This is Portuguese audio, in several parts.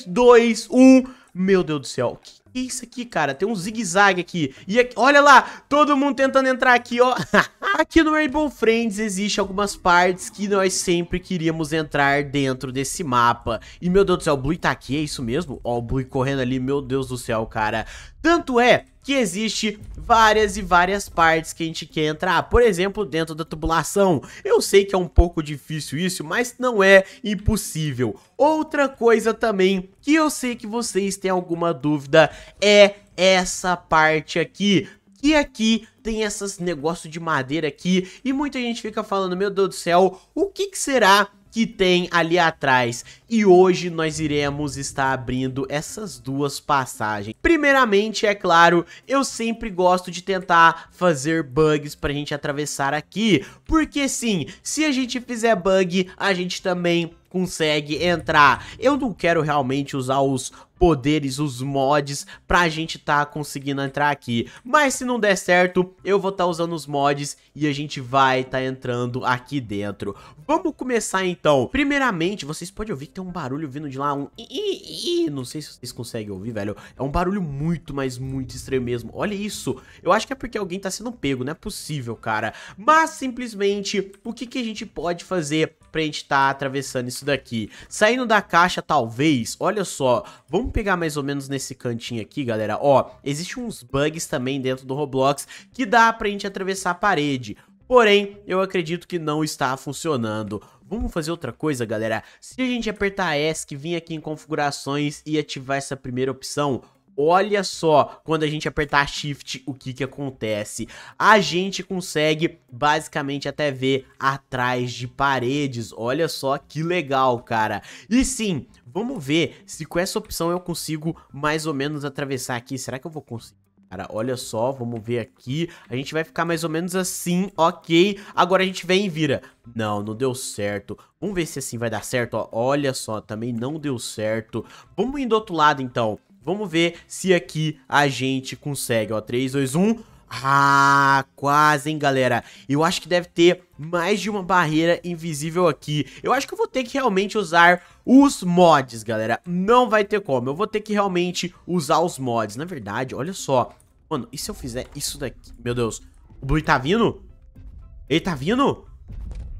3, 2, 1... Meu Deus do céu, O que é isso aqui, cara? Tem um zigue-zague aqui. E aqui, olha lá, todo mundo tentando entrar aqui, ó. aqui no Rainbow Friends existe algumas partes que nós sempre queríamos entrar dentro desse mapa. E, meu Deus do céu, o Blue tá aqui, é isso mesmo? Ó, o Blue correndo ali, meu Deus do céu, cara. Tanto é que existe várias e várias partes que a gente quer entrar. Por exemplo, dentro da tubulação. Eu sei que é um pouco difícil isso, mas não é impossível. Outra coisa também que eu sei que vocês têm alguma dúvida é essa parte aqui. E aqui tem esses negócios de madeira aqui e muita gente fica falando, meu Deus do céu, o que, que será que tem ali atrás. E hoje nós iremos estar abrindo essas duas passagens. Primeiramente, é claro, eu sempre gosto de tentar fazer bugs pra gente atravessar aqui. Porque sim, se a gente fizer bug, a gente também consegue entrar. Eu não quero realmente usar os poderes, os mods, pra gente tá conseguindo entrar aqui. Mas se não der certo, eu vou estar tá usando os mods e a gente vai tá entrando aqui dentro. Vamos começar então. Primeiramente, vocês podem ouvir que tem um barulho vindo de lá, um i, não sei se vocês conseguem ouvir, velho. É um barulho muito, mas muito estranho mesmo. Olha isso. Eu acho que é porque alguém tá sendo pego, não é possível, cara. Mas simplesmente, o que que a gente pode fazer pra gente tá atravessando isso daqui? Saindo da caixa, talvez. Olha só, vamos Vamos pegar mais ou menos nesse cantinho aqui, galera. Ó, existe uns bugs também dentro do Roblox que dá pra gente atravessar a parede. Porém, eu acredito que não está funcionando. Vamos fazer outra coisa, galera? Se a gente apertar ESC, vir aqui em configurações e ativar essa primeira opção, Olha só, quando a gente apertar Shift, o que que acontece? A gente consegue basicamente até ver atrás de paredes. Olha só que legal, cara. E sim, vamos ver se com essa opção eu consigo mais ou menos atravessar aqui. Será que eu vou conseguir? Cara, olha só, vamos ver aqui. A gente vai ficar mais ou menos assim, ok. Agora a gente vem e vira. Não, não deu certo. Vamos ver se assim vai dar certo, ó. Olha só, também não deu certo. Vamos ir do outro lado, então. Vamos ver se aqui a gente consegue, ó, 3, 2, 1... Ah, quase, hein, galera. Eu acho que deve ter mais de uma barreira invisível aqui. Eu acho que eu vou ter que realmente usar os mods, galera. Não vai ter como. Eu vou ter que realmente usar os mods. Na verdade, olha só. Mano, e se eu fizer isso daqui? Meu Deus. O Blue tá vindo? Ele tá vindo?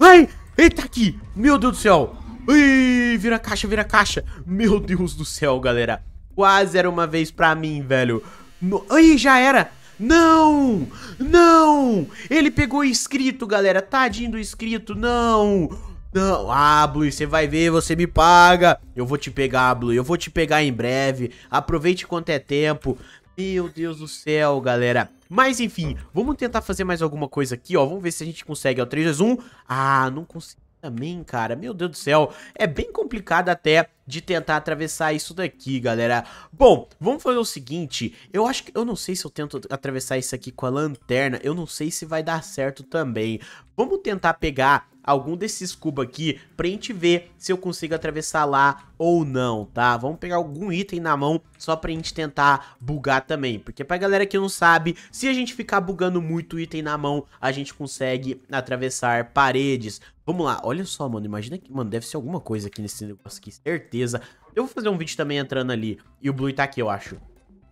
Ai, ele tá aqui. Meu Deus do céu. Ai, vira caixa, vira caixa. Meu Deus do céu, galera. Quase era uma vez pra mim, velho. No... Ai, já era! Não! Não! Ele pegou inscrito, galera. Tadinho do inscrito, não! Não, ah, Blue, você vai ver, você me paga. Eu vou te pegar, Blue, eu vou te pegar em breve. Aproveite quanto é tempo. Meu Deus do céu, galera. Mas enfim, vamos tentar fazer mais alguma coisa aqui, ó. Vamos ver se a gente consegue. Ó, 3, 2, 1. Ah, não consegui também, cara. Meu Deus do céu, é bem complicado até de tentar atravessar isso daqui, galera. Bom, vamos fazer o seguinte, eu acho que eu não sei se eu tento atravessar isso aqui com a lanterna, eu não sei se vai dar certo também. Vamos tentar pegar algum desses cubos aqui pra gente ver se eu consigo atravessar lá ou não, tá? Vamos pegar algum item na mão só pra gente tentar bugar também, porque pra galera que não sabe, se a gente ficar bugando muito item na mão, a gente consegue atravessar paredes. Vamos lá, olha só, mano, imagina que, mano, deve ser alguma coisa aqui nesse negócio aqui, certeza. Eu vou fazer um vídeo também entrando ali, e o Blue tá aqui, eu acho.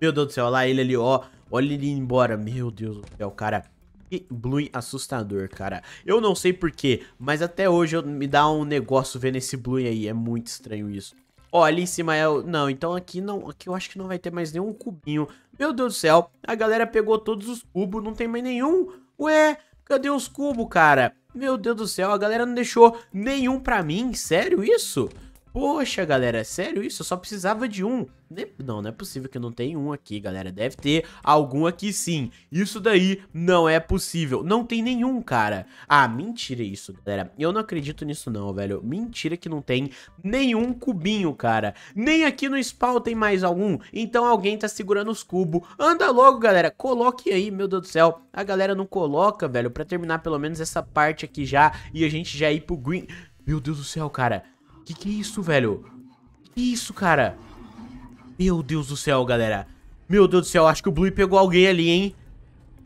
Meu Deus do céu, olha lá ele ali, ó, olha ele indo embora, meu Deus do céu, cara... Blue assustador, cara. Eu não sei porquê, mas até hoje eu, me dá um negócio vendo esse Blue aí. É muito estranho isso. Ó, oh, ali em cima é o... Não, então aqui não... Aqui eu acho que não vai ter mais nenhum cubinho. Meu Deus do céu, a galera pegou todos os cubos, não tem mais nenhum. Ué, cadê os cubos, cara? Meu Deus do céu, a galera não deixou nenhum pra mim. Sério isso? Poxa, galera, é sério isso? Eu só precisava de um. Não, não é possível que não tenha um aqui, galera. Deve ter algum aqui sim. Isso daí não é possível. Não tem nenhum, cara. Ah, mentira isso, galera. Eu não acredito nisso não, velho. Mentira que não tem nenhum cubinho, cara. Nem aqui no spawn tem mais algum. Então alguém tá segurando os cubos. Anda logo, galera. Coloque aí, meu Deus do céu. A galera não coloca, velho, pra terminar pelo menos essa parte aqui já. E a gente já ir pro green... Meu Deus do céu, cara. Que que é isso, velho? Que, é isso, cara? Meu Deus do céu, galera. Meu Deus do céu, acho que o Blue pegou alguém ali, hein?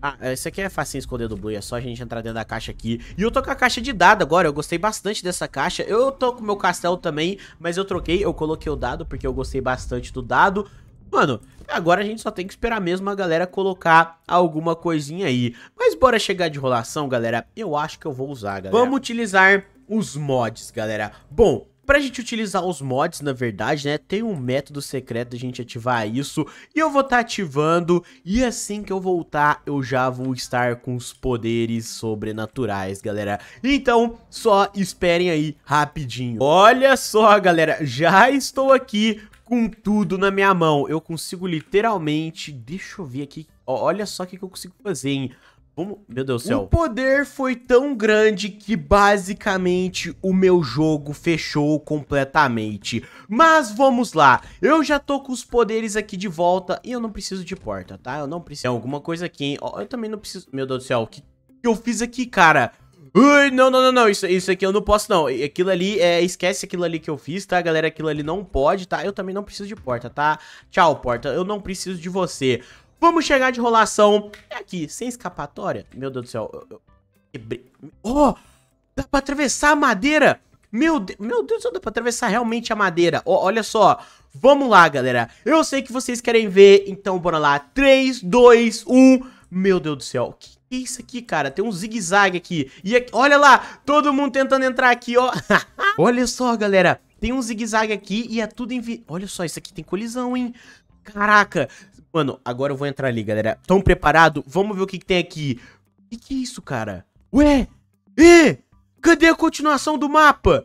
Ah, é, isso aqui é facinho esconder do Blue, é só a gente entrar dentro da caixa aqui. E eu tô com a caixa de dado agora, eu gostei bastante dessa caixa. Eu tô com o meu castelo também, mas eu troquei, eu coloquei o dado porque eu gostei bastante do dado. Mano, agora a gente só tem que esperar mesmo a galera colocar alguma coisinha aí. Mas bora chegar de enrolação, galera. Eu acho que eu vou usar, galera. Vamos utilizar os mods, galera. Bom, Pra gente utilizar os mods, na verdade, né, tem um método secreto a gente ativar isso, e eu vou estar tá ativando, e assim que eu voltar, eu já vou estar com os poderes sobrenaturais, galera. Então, só esperem aí rapidinho. Olha só, galera, já estou aqui com tudo na minha mão. Eu consigo literalmente... Deixa eu ver aqui. Olha só o que, que eu consigo fazer, hein? Como? Meu Deus do céu. O poder foi tão grande que basicamente o meu jogo fechou completamente. Mas vamos lá. Eu já tô com os poderes aqui de volta e eu não preciso de porta, tá? Eu não preciso. Tem alguma coisa aqui, hein? Eu também não preciso. Meu Deus do céu. O que eu fiz aqui, cara? Ui, não, não, não, não, isso, isso aqui eu não posso, não. Aquilo ali, é, esquece aquilo ali que eu fiz, tá, galera? Aquilo ali não pode, tá? Eu também não preciso de porta, tá? Tchau, porta, eu não preciso de você. Vamos chegar de rolação É aqui, sem escapatória. Meu Deus do céu. Eu, eu quebrei. Oh! Dá pra atravessar a madeira! Meu, de... Meu Deus do céu, dá pra atravessar realmente a madeira. Oh, olha só. Vamos lá, galera. Eu sei que vocês querem ver, então bora lá. 3, 2, 1. Meu Deus do céu. Que que é isso aqui, cara? Tem um zigue-zague aqui. E aqui... olha lá, todo mundo tentando entrar aqui, ó. olha só, galera. Tem um zigue-zague aqui e é tudo em... Vi... Olha só, isso aqui tem colisão, hein? Caraca, Mano, agora eu vou entrar ali, galera. Tão preparado? Vamos ver o que, que tem aqui. O que, que é isso, cara? Ué? Ê! Cadê a continuação do mapa?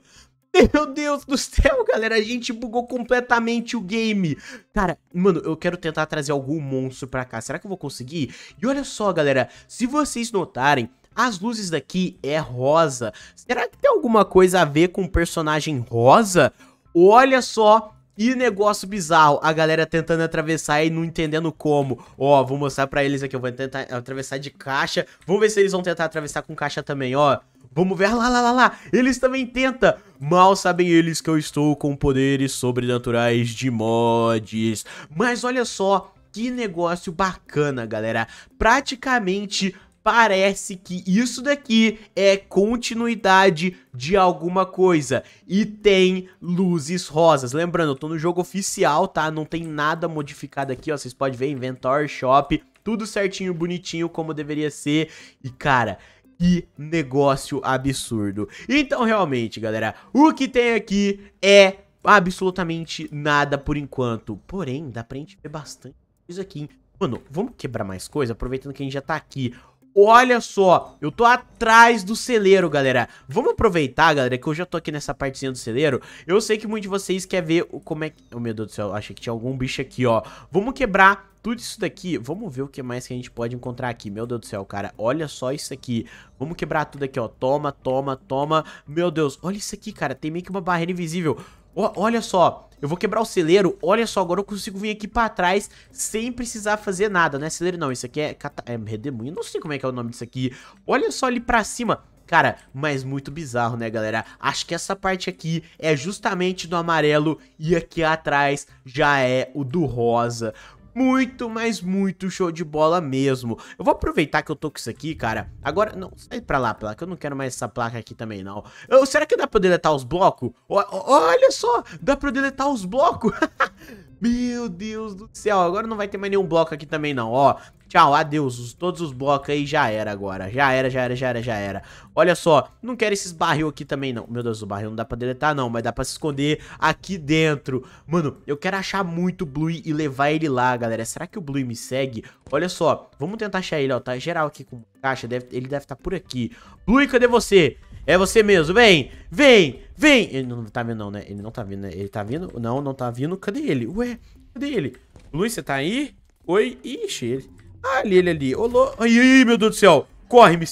Meu Deus do céu, galera, a gente bugou completamente o game. Cara, mano, eu quero tentar trazer algum monstro pra cá. Será que eu vou conseguir? E olha só, galera, se vocês notarem, as luzes daqui é rosa. Será que tem alguma coisa a ver com o personagem rosa? Olha só, e negócio bizarro, a galera tentando atravessar e não entendendo como. Ó, vou mostrar pra eles aqui, eu vou tentar atravessar de caixa. Vamos ver se eles vão tentar atravessar com caixa também, ó. Vamos ver, ah, lá, lá, lá, lá, eles também tentam. Mal sabem eles que eu estou com poderes sobrenaturais de mods. Mas olha só, que negócio bacana, galera. Praticamente parece que isso daqui é continuidade de alguma coisa. E tem luzes rosas. Lembrando, eu tô no jogo oficial, tá? Não tem nada modificado aqui, ó. Vocês podem ver, Inventor Shop. Tudo certinho, bonitinho, como deveria ser. E, cara... Que negócio absurdo. Então, realmente, galera, o que tem aqui é absolutamente nada por enquanto. Porém, dá pra gente ver bastante coisa aqui, hein? Mano, vamos quebrar mais coisa? Aproveitando que a gente já tá aqui. Olha só, eu tô atrás do celeiro, galera Vamos aproveitar, galera, que eu já tô aqui nessa partezinha do celeiro Eu sei que muitos de vocês querem ver o, como é que... Oh, meu Deus do céu, achei que tinha algum bicho aqui, ó Vamos quebrar tudo isso daqui Vamos ver o que mais que a gente pode encontrar aqui Meu Deus do céu, cara, olha só isso aqui Vamos quebrar tudo aqui, ó Toma, toma, toma Meu Deus, olha isso aqui, cara Tem meio que uma barreira invisível o, Olha só eu vou quebrar o celeiro. Olha só, agora eu consigo vir aqui pra trás sem precisar fazer nada, né? Celeiro não, isso aqui é, é redemoinho. Não sei como é que é o nome disso aqui. Olha só ali pra cima. Cara, mas muito bizarro, né, galera? Acho que essa parte aqui é justamente do amarelo e aqui atrás já é o do rosa muito, mas muito show de bola mesmo. Eu vou aproveitar que eu tô com isso aqui, cara. Agora, não, sai pra lá, placa. Eu não quero mais essa placa aqui também, não. Eu, será que dá pra deletar os blocos? olha só, dá pra deletar os blocos. Meu Deus do céu, agora não vai ter mais nenhum bloco aqui também não, ó. Tchau, adeus, todos os blocos aí já era agora. Já era, já era, já era, já era. Olha só, não quero esses barril aqui também não. Meu Deus, o barril não dá pra deletar não, mas dá pra se esconder aqui dentro. Mano, eu quero achar muito o Bluey e levar ele lá, galera. Será que o Bluey me segue? Olha só, vamos tentar achar ele, ó. Tá geral aqui com caixa, deve, ele deve estar tá por aqui. Bluey, cadê você? É você mesmo, vem, vem, vem. Ele não tá vindo não, né? Ele não tá vindo, né? Ele tá vindo? Não, não tá vindo. Cadê ele? Ué, cadê ele? Luiz, você tá aí? Oi? Ixi, ele... Ah, ali, ele ali. Olô. Ai, meu Deus do céu. Corre, me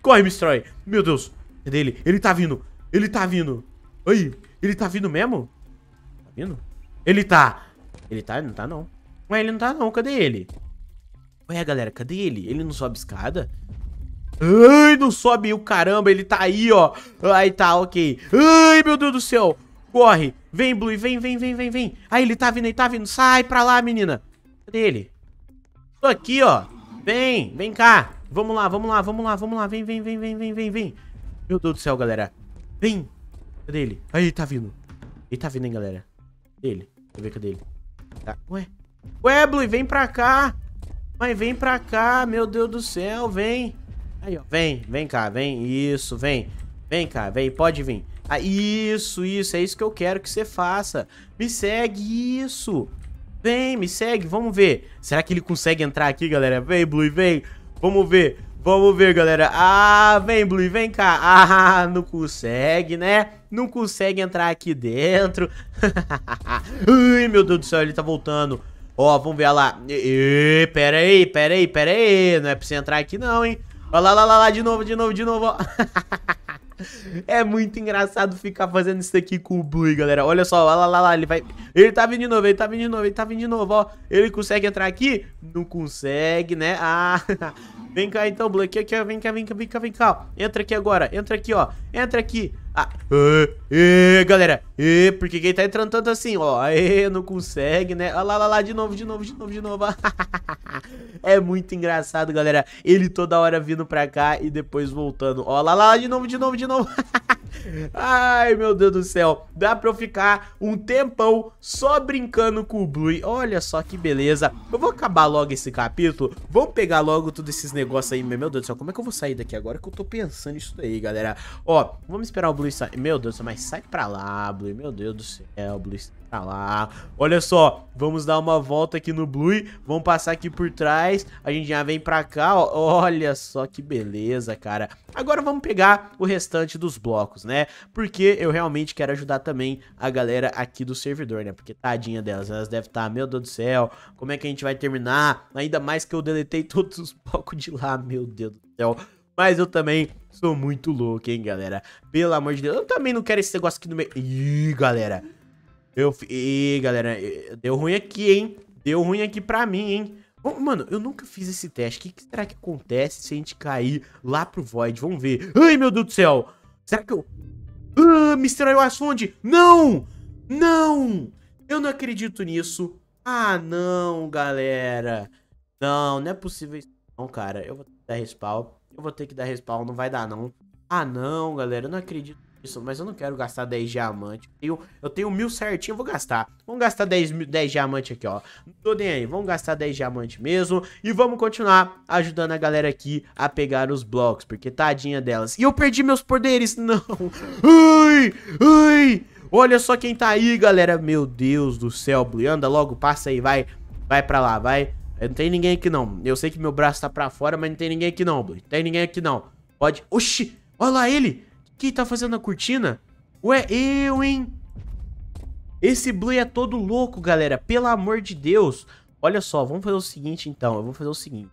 Corre, me Meu Deus. Cadê ele? Ele tá vindo. Ele tá vindo. Oi? ele tá vindo mesmo? Tá vindo? Ele tá. Ele tá? Ele não tá, não. Mas ele não tá, não. Cadê ele? Ué, galera, cadê ele? Ele não sobe escada? Ai, não sobe o caramba, ele tá aí, ó. Aí tá, ok. Ai, meu Deus do céu. Corre. Vem, Blue, vem, vem, vem, vem, vem. Aí, ele tá vindo, ele tá vindo. Sai pra lá, menina. Cadê ele? Tô aqui, ó. Vem, vem cá. Vamos lá, vamos lá, vamos lá, vamos lá. Vem, vem, vem, vem, vem, vem, vem. Meu Deus do céu, galera. Vem. Cadê ele? Aí, ele tá vindo. Ele tá vindo, hein, galera. Cadê ele? Deixa eu ver cadê ele. Tá. Ué. Ué, Blue, vem pra cá. Mas vem pra cá, meu Deus do céu, vem. Aí, ó. Vem, vem cá, vem. Isso, vem. Vem cá, vem, pode vir. Ah, isso, isso, é isso que eu quero que você faça. Me segue, isso. Vem, me segue, vamos ver. Será que ele consegue entrar aqui, galera? Vem, Blue, vem. Vamos ver, vamos ver, galera. Ah, vem, Blue, vem cá. Ah, não consegue, né? Não consegue entrar aqui dentro. Ai, meu Deus do céu, ele tá voltando. Ó, vamos ver lá. E, pera aí, pera aí, pera aí. Não é pra você entrar aqui não, hein? Olha lá, lá, lá, lá, de novo, de novo, de novo. é muito engraçado ficar fazendo isso aqui com o Blue, galera. Olha só, olha lá, lá, lá, ele vai... Ele tá vindo de novo, ele tá vindo de novo, ele tá vindo de novo, ó. Ele consegue entrar aqui? Não consegue, né? Ah, vem cá então, Blue, aqui, aqui, vem cá, vem cá, vem cá, vem cá, ó. Entra aqui agora, entra aqui, ó. Entra aqui. Ah, galera, e, por que ele tá entrando tanto assim? Ó, aê, não consegue, né? Olha lá, lá, lá, de novo, de novo, de novo, de novo. é muito engraçado, galera. Ele toda hora vindo pra cá e depois voltando. Ó, lá, lá, de novo, de novo, de novo. Ai, meu Deus do céu. Dá pra eu ficar um tempão só brincando com o Blue. Olha só que beleza. Eu vou acabar logo esse capítulo. Vamos pegar logo todos esses negócios aí. Meu Deus do céu, como é que eu vou sair daqui agora que eu tô pensando isso daí, galera? Ó, vamos esperar o Blue sair. Meu Deus do céu, mas sai pra lá, Blue. Meu Deus do céu, Blue. Tá lá. Olha só, vamos dar uma volta aqui no Blue. Vamos passar aqui por trás. A gente já vem pra cá, ó. Olha só que beleza, cara. Agora vamos pegar o restante dos blocos, né? Porque eu realmente quero ajudar também a galera aqui do servidor, né? Porque tadinha delas, elas devem estar, tá, meu Deus do céu, como é que a gente vai terminar? Ainda mais que eu deletei todos os blocos de lá, meu Deus do céu. Mas eu também sou muito louco, hein, galera? Pelo amor de Deus. Eu também não quero esse negócio aqui no meio. Ih, galera. Eu. Ih, galera, eh, deu ruim aqui, hein? Deu ruim aqui pra mim, hein? Mano, eu nunca fiz esse teste. O que, que será que acontece se a gente cair lá pro Void? Vamos ver. Ai, meu Deus do céu! Será que eu... Ah, Mr. Iwasonde! Não! Não! Eu não acredito nisso. Ah, não, galera. Não, não é possível isso não, cara. Eu vou ter que dar respawn. Eu vou ter que dar respawn, não vai dar, não. Ah, não, galera. Eu não acredito isso, mas eu não quero gastar 10 diamantes. Eu, eu tenho mil certinho, vou gastar. Vamos gastar 10, 10 diamantes aqui, ó. Não tô nem aí, vamos gastar 10 diamantes mesmo. E vamos continuar ajudando a galera aqui a pegar os blocos, porque tadinha delas. E eu perdi meus poderes, não. Ui, ui. Olha só quem tá aí, galera. Meu Deus do céu, Blue. Anda logo, passa aí, vai. Vai pra lá, vai. Não tem ninguém aqui, não. Eu sei que meu braço tá pra fora, mas não tem ninguém aqui, não, Blue. Não tem ninguém aqui, não. Pode... Oxi! Olha lá ele! que tá fazendo a cortina? Ué, eu, hein? Esse Blue é todo louco, galera. Pelo amor de Deus. Olha só, vamos fazer o seguinte, então. Eu vou fazer o seguinte.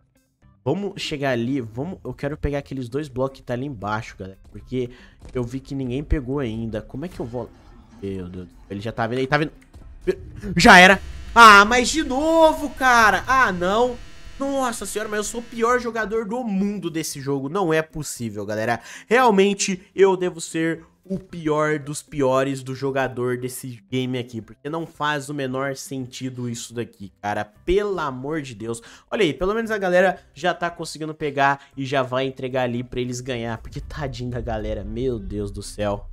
Vamos chegar ali, vamos... Eu quero pegar aqueles dois blocos que tá ali embaixo, galera. Porque eu vi que ninguém pegou ainda. Como é que eu vou... Meu Deus. Ele já tá vendo, ele tá vendo... Já era. Ah, mas de novo, cara. Ah, não. Nossa senhora, mas eu sou o pior jogador do mundo desse jogo. Não é possível, galera. Realmente, eu devo ser o pior dos piores do jogador desse game aqui, porque não faz o menor sentido isso daqui, cara, pelo amor de Deus. Olha aí, pelo menos a galera já tá conseguindo pegar e já vai entregar ali pra eles ganhar, porque tadinho da galera, meu Deus do céu.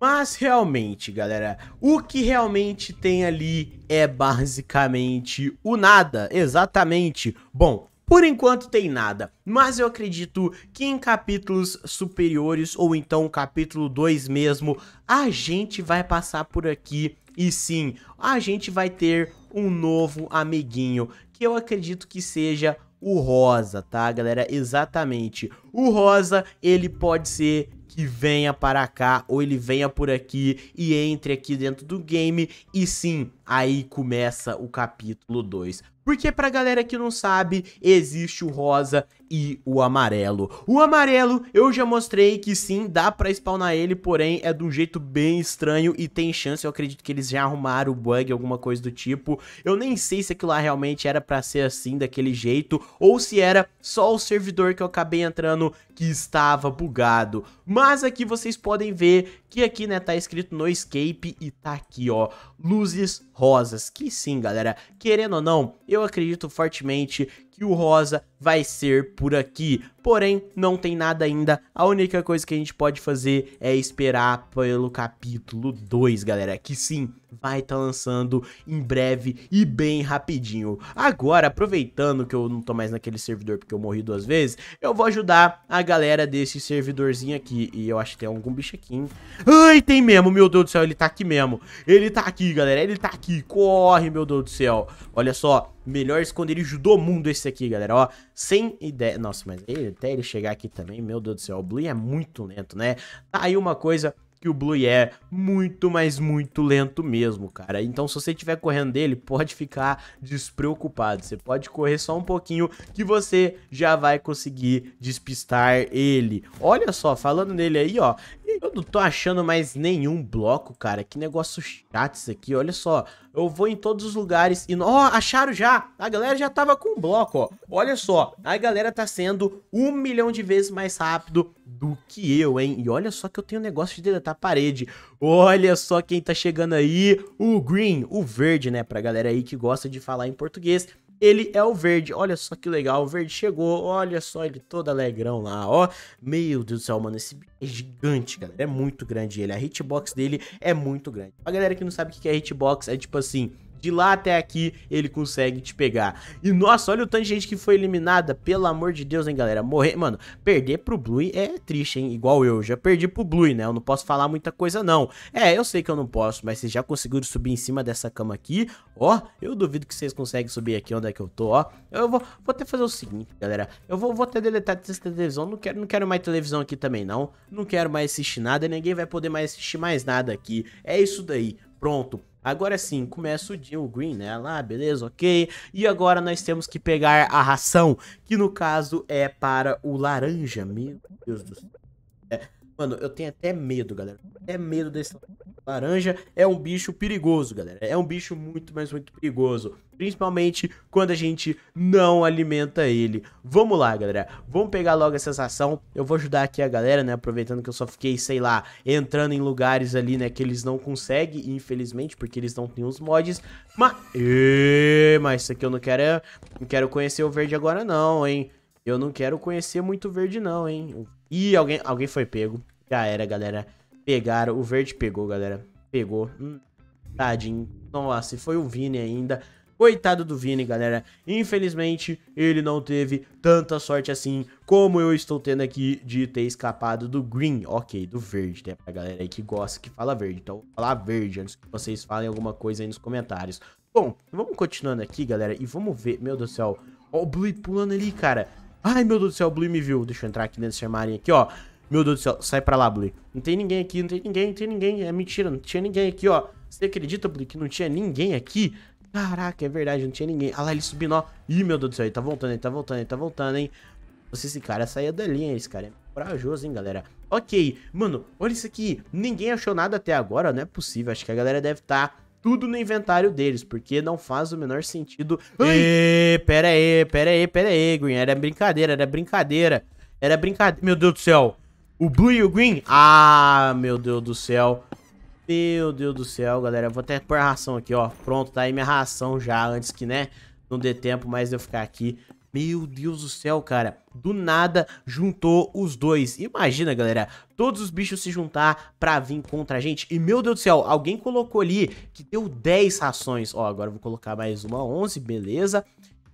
Mas realmente, galera, o que realmente tem ali é basicamente o nada, exatamente. Bom, por enquanto tem nada, mas eu acredito que em capítulos superiores ou então capítulo 2 mesmo, a gente vai passar por aqui e sim, a gente vai ter um novo amiguinho, que eu acredito que seja o Rosa, tá, galera? Exatamente. O Rosa, ele pode ser que venha para cá ou ele venha por aqui e entre aqui dentro do game. E sim, aí começa o capítulo 2. Porque pra galera que não sabe, existe o rosa e o amarelo. O amarelo eu já mostrei que sim, dá pra spawnar ele, porém é de um jeito bem estranho e tem chance, eu acredito que eles já arrumaram o bug, alguma coisa do tipo. Eu nem sei se aquilo lá realmente era pra ser assim, daquele jeito, ou se era só o servidor que eu acabei entrando que estava bugado. Mas aqui vocês podem ver que aqui, né, tá escrito no escape e tá aqui, ó, luzes rosas, que sim, galera, querendo ou não, eu eu acredito fortemente que o rosa vai ser por aqui. Porém, não tem nada ainda. A única coisa que a gente pode fazer é esperar pelo capítulo 2, galera. Que sim, vai estar tá lançando em breve e bem rapidinho. Agora, aproveitando que eu não tô mais naquele servidor porque eu morri duas vezes, eu vou ajudar a galera desse servidorzinho aqui. E eu acho que tem algum bicho aqui, Ai, tem mesmo, meu Deus do céu, ele tá aqui mesmo. Ele tá aqui, galera, ele tá aqui. Corre, meu Deus do céu. Olha só, melhor esconderijo do mundo esse aqui aqui, galera, ó, sem ideia... Nossa, mas ele, até ele chegar aqui também, meu Deus do céu, o Blee é muito lento, né? Tá aí uma coisa que o Blue é muito, mas muito lento mesmo, cara. Então se você estiver correndo dele, pode ficar despreocupado. Você pode correr só um pouquinho que você já vai conseguir despistar ele. Olha só, falando nele aí, ó, eu não tô achando mais nenhum bloco, cara. Que negócio chato isso aqui, olha só. Eu vou em todos os lugares e... Ó, oh, acharam já! A galera já tava com um bloco, ó. Olha só, a galera tá sendo um milhão de vezes mais rápido do que eu, hein? E olha só que eu tenho um negócio de deletar a parede. Olha só quem tá chegando aí, o green, o verde, né? Pra galera aí que gosta de falar em português. Ele é o verde, olha só que legal, o verde chegou, olha só ele todo alegrão lá, ó. Meu Deus do céu, mano, esse é gigante, galera, é muito grande ele, a hitbox dele é muito grande. Pra galera que não sabe o que é hitbox, é tipo assim, de lá até aqui, ele consegue te pegar. E nossa, olha o tanto de gente que foi eliminada. Pelo amor de Deus, hein, galera. Morrer, mano, perder pro Blue é triste, hein? Igual eu, já perdi pro Blue, né? Eu não posso falar muita coisa, não. É, eu sei que eu não posso, mas vocês já conseguiram subir em cima dessa cama aqui. Ó, eu duvido que vocês conseguem subir aqui onde é que eu tô, ó. Eu vou, vou até fazer o seguinte, galera. Eu vou, vou até deletar essa televisão. Não quero, não quero mais televisão aqui também, não. Não quero mais assistir nada. Ninguém vai poder mais assistir mais nada aqui. É isso daí. Pronto. Agora sim, começa o dia, o Green, né? Lá, beleza, ok. E agora nós temos que pegar a ração, que no caso é para o laranja. Meu Deus do céu. Mano, eu tenho até medo, galera. É medo desse laranja. É um bicho perigoso, galera. É um bicho muito, mas muito perigoso. Principalmente quando a gente não alimenta ele. Vamos lá, galera. Vamos pegar logo essa ação. Eu vou ajudar aqui a galera, né? Aproveitando que eu só fiquei, sei lá, entrando em lugares ali, né? Que eles não conseguem, infelizmente, porque eles não têm os mods. Mas... E... Mas isso aqui eu não quero... Não quero conhecer o verde agora, não, hein? Eu não quero conhecer muito verde, não, hein? E alguém, alguém foi pego. Já era, galera. Pegaram. O verde pegou, galera. Pegou. Hum, tadinho. Nossa, e foi o Vini ainda. Coitado do Vini, galera. Infelizmente, ele não teve tanta sorte assim como eu estou tendo aqui de ter escapado do green. Ok, do verde, né? Pra galera aí que gosta, que fala verde. Então, falar verde antes que vocês falem alguma coisa aí nos comentários. Bom, vamos continuando aqui, galera, e vamos ver... Meu Deus do céu. Ó o Blue pulando ali, cara. Ai, meu Deus do céu, o Blue me viu. Deixa eu entrar aqui nesse armário aqui, ó. Meu Deus do céu, sai pra lá, Blue. Não tem ninguém aqui, não tem ninguém, não tem ninguém. É mentira, não tinha ninguém aqui, ó. Você acredita, Blue, que não tinha ninguém aqui? Caraca, é verdade, não tinha ninguém. Ah lá, ele subindo, ó. Ih, meu Deus do céu, ele tá voltando, ele tá voltando, ele tá voltando, hein. Nossa, esse cara saia da linha, esse cara é corajoso, hein, galera. Ok, mano, olha isso aqui. Ninguém achou nada até agora, não é possível. Acho que a galera deve estar... Tá tudo no inventário deles, porque não faz o menor sentido. Ei, pera aí, pera aí, pera aí, Green. Era brincadeira, era brincadeira. Era brincadeira. Meu Deus do céu. O Blue e o Green? Ah, meu Deus do céu. Meu Deus do céu, galera. vou até pôr a ração aqui, ó. Pronto, tá aí minha ração já, antes que, né, não dê tempo mais de eu ficar aqui meu Deus do céu, cara. Do nada juntou os dois. Imagina, galera, todos os bichos se juntar pra vir contra a gente. E, meu Deus do céu, alguém colocou ali que deu 10 rações. Ó, agora eu vou colocar mais uma 11, beleza.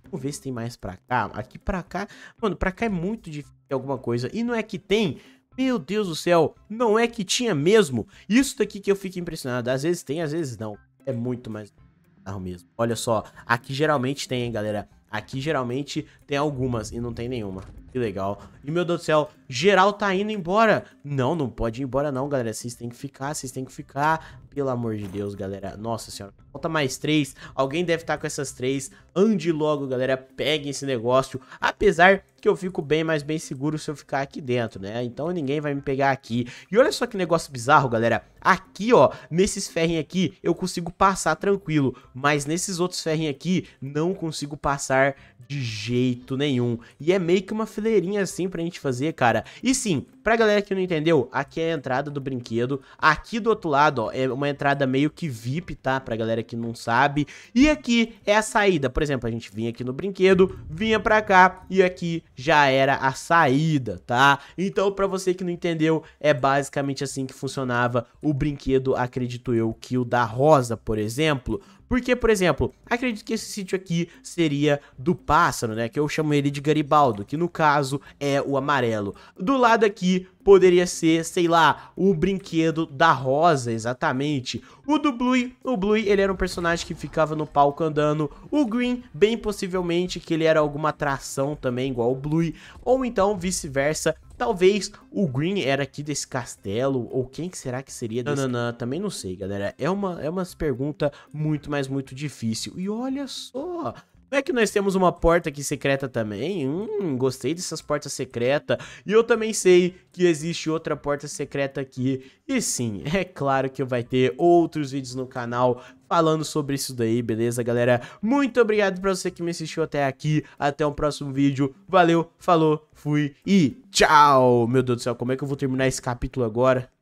Vamos ver se tem mais pra cá. Aqui pra cá... Mano, pra cá é muito difícil alguma coisa. E não é que tem... Meu Deus do céu, não é que tinha mesmo? Isso daqui que eu fico impressionado. Às vezes tem, às vezes não. É muito mais bizarro mesmo. Olha só, aqui geralmente tem, hein, galera. Aqui geralmente tem algumas e não tem nenhuma. Que legal. E meu Deus do céu, geral tá indo embora. Não, não pode ir embora não, galera. Vocês têm que ficar, vocês têm que ficar. Pelo amor de Deus, galera. Nossa senhora. Falta mais três. Alguém deve estar tá com essas três. Ande logo, galera. Peguem esse negócio. Apesar que eu fico bem mais bem seguro se eu ficar aqui dentro, né? Então ninguém vai me pegar aqui. E olha só que negócio bizarro, galera. Aqui, ó, nesses ferrinhos aqui, eu consigo passar tranquilo. Mas nesses outros ferrinhos aqui, não consigo passar de jeito nenhum. E é meio que uma fileirinha assim pra gente fazer, cara. E sim, pra galera que não entendeu, aqui é a entrada do brinquedo. Aqui do outro lado, ó, é uma entrada meio que VIP, tá? Pra galera que não sabe. E aqui é a saída. Por exemplo, a gente vinha aqui no brinquedo, vinha pra cá e aqui já era a saída, tá? Então, pra você que não entendeu, é basicamente assim que funcionava o brinquedo, acredito eu, que o da Rosa, por exemplo. Porque, por exemplo, acredito que esse sítio aqui seria do pássaro, né? Que eu chamo ele de Garibaldo, que no caso é o amarelo. Do lado aqui poderia ser, sei lá, o brinquedo da Rosa, exatamente. O do Blue, o Blue, ele era um personagem que ficava no palco andando. O Green, bem possivelmente que ele era alguma atração também, igual o Blue. Ou então, vice-versa, Talvez o Green era aqui desse castelo, ou quem que será que seria desse... Não, não, não, também não sei, galera. É uma, é uma pergunta muito, mas muito difícil. E olha só, é que nós temos uma porta aqui secreta também? Hum, gostei dessas portas secretas. E eu também sei que existe outra porta secreta aqui. E sim, é claro que vai ter outros vídeos no canal falando sobre isso daí, beleza, galera? Muito obrigado pra você que me assistiu até aqui. Até o um próximo vídeo. Valeu, falou, fui e tchau! Meu Deus do céu, como é que eu vou terminar esse capítulo agora?